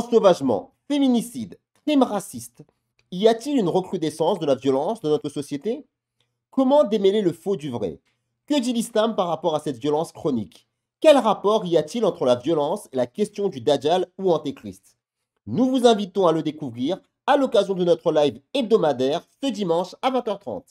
sauvagement, féminicide, thème raciste, Y a-t-il une recrudescence de la violence dans notre société Comment démêler le faux du vrai Que dit l'islam par rapport à cette violence chronique Quel rapport y a-t-il entre la violence et la question du Dajjal ou Antéchrist Nous vous invitons à le découvrir à l'occasion de notre live hebdomadaire ce dimanche à 20h30.